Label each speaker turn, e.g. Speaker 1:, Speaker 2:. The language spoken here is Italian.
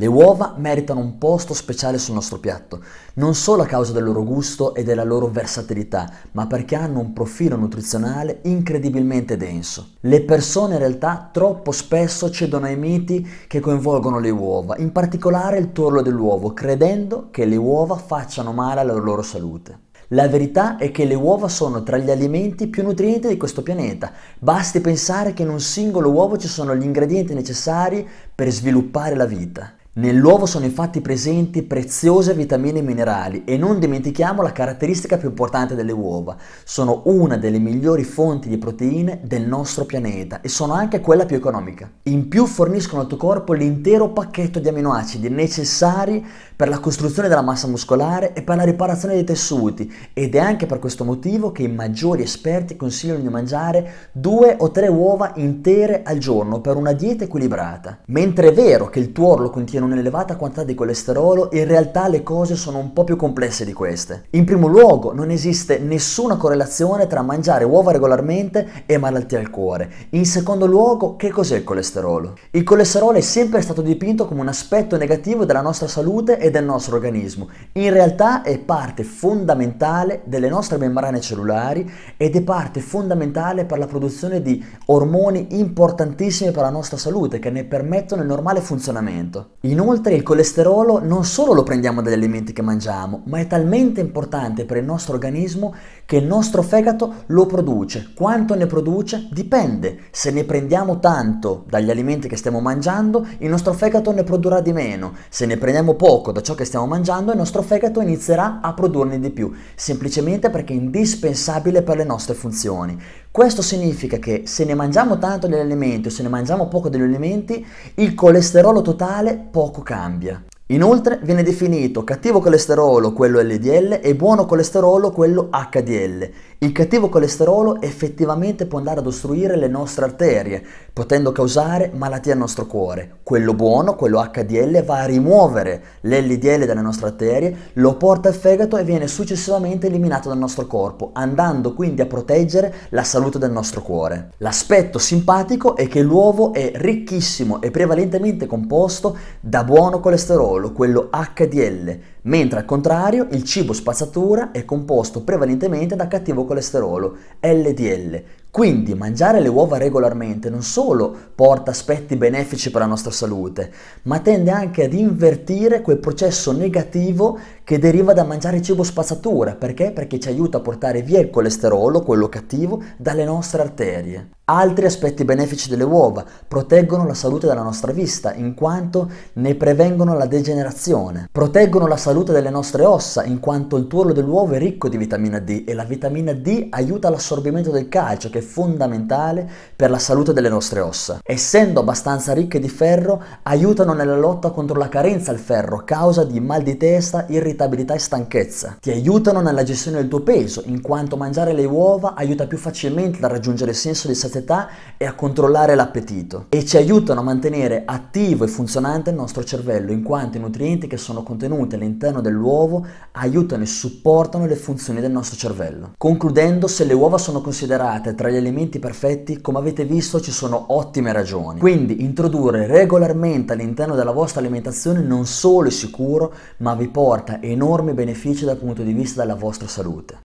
Speaker 1: Le uova meritano un posto speciale sul nostro piatto, non solo a causa del loro gusto e della loro versatilità, ma perché hanno un profilo nutrizionale incredibilmente denso. Le persone in realtà troppo spesso cedono ai miti che coinvolgono le uova, in particolare il torlo dell'uovo, credendo che le uova facciano male alla loro salute. La verità è che le uova sono tra gli alimenti più nutrienti di questo pianeta. Basti pensare che in un singolo uovo ci sono gli ingredienti necessari per sviluppare la vita. Nell'uovo sono infatti presenti preziose vitamine e minerali e non dimentichiamo la caratteristica più importante delle uova. Sono una delle migliori fonti di proteine del nostro pianeta e sono anche quella più economica. In più forniscono al tuo corpo l'intero pacchetto di aminoacidi necessari per la costruzione della massa muscolare e per la riparazione dei tessuti ed è anche per questo motivo che i maggiori esperti consigliano di mangiare due o tre uova intere al giorno per una dieta equilibrata. Mentre è vero che il tuorlo contiene contiene un'elevata quantità di colesterolo, in realtà le cose sono un po' più complesse di queste. In primo luogo, non esiste nessuna correlazione tra mangiare uova regolarmente e malattie al cuore. In secondo luogo, che cos'è il colesterolo? Il colesterolo è sempre stato dipinto come un aspetto negativo della nostra salute e del nostro organismo. In realtà è parte fondamentale delle nostre membrane cellulari ed è parte fondamentale per la produzione di ormoni importantissimi per la nostra salute che ne permettono il normale funzionamento. Inoltre il colesterolo non solo lo prendiamo dagli alimenti che mangiamo, ma è talmente importante per il nostro organismo che il nostro fegato lo produce. Quanto ne produce dipende. Se ne prendiamo tanto dagli alimenti che stiamo mangiando, il nostro fegato ne produrrà di meno. Se ne prendiamo poco da ciò che stiamo mangiando, il nostro fegato inizierà a produrne di più, semplicemente perché è indispensabile per le nostre funzioni. Questo significa che se ne mangiamo tanto degli alimenti o se ne mangiamo poco degli alimenti, il colesterolo totale poco cambia. Inoltre viene definito cattivo colesterolo quello LDL e buono colesterolo quello HDL. Il cattivo colesterolo effettivamente può andare ad ostruire le nostre arterie, potendo causare malattie al nostro cuore. Quello buono, quello HDL, va a rimuovere l'LDL dalle nostre arterie, lo porta al fegato e viene successivamente eliminato dal nostro corpo, andando quindi a proteggere la salute del nostro cuore. L'aspetto simpatico è che l'uovo è ricchissimo e prevalentemente composto da buono colesterolo solo quello HDL, mentre al contrario il cibo spazzatura è composto prevalentemente da cattivo colesterolo, LDL, quindi mangiare le uova regolarmente non solo porta aspetti benefici per la nostra salute, ma tende anche ad invertire quel processo negativo che deriva da mangiare cibo spazzatura. Perché? Perché ci aiuta a portare via il colesterolo, quello cattivo, dalle nostre arterie. Altri aspetti benefici delle uova proteggono la salute della nostra vista, in quanto ne prevengono la degenerazione. Proteggono la salute delle nostre ossa, in quanto il tuorlo dell'uovo è ricco di vitamina D e la vitamina D aiuta all'assorbimento del calcio, che è fondamentale per la salute delle nostre ossa. Essendo abbastanza ricche di ferro, aiutano nella lotta contro la carenza al ferro, causa di mal di testa, irritabilità e stanchezza. Ti aiutano nella gestione del tuo peso, in quanto mangiare le uova aiuta più facilmente a raggiungere il senso di satietà e a controllare l'appetito. E ci aiutano a mantenere attivo e funzionante il nostro cervello, in quanto i nutrienti che sono contenuti all'interno dell'uovo aiutano e supportano le funzioni del nostro cervello. Concludendo, se le uova sono considerate tra gli alimenti perfetti, come avete visto ci sono ottime ragioni. Quindi introdurre regolarmente all'interno della vostra alimentazione non solo è sicuro, ma vi porta enormi benefici dal punto di vista della vostra salute.